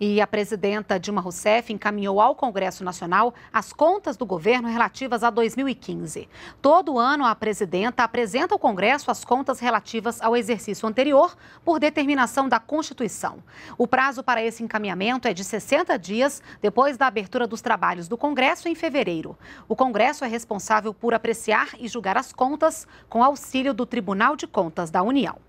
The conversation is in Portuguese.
E a presidenta Dilma Rousseff encaminhou ao Congresso Nacional as contas do governo relativas a 2015. Todo ano, a presidenta apresenta ao Congresso as contas relativas ao exercício anterior, por determinação da Constituição. O prazo para esse encaminhamento é de 60 dias depois da abertura dos trabalhos do Congresso em fevereiro. O Congresso é responsável por apreciar e julgar as contas com auxílio do Tribunal de Contas da União.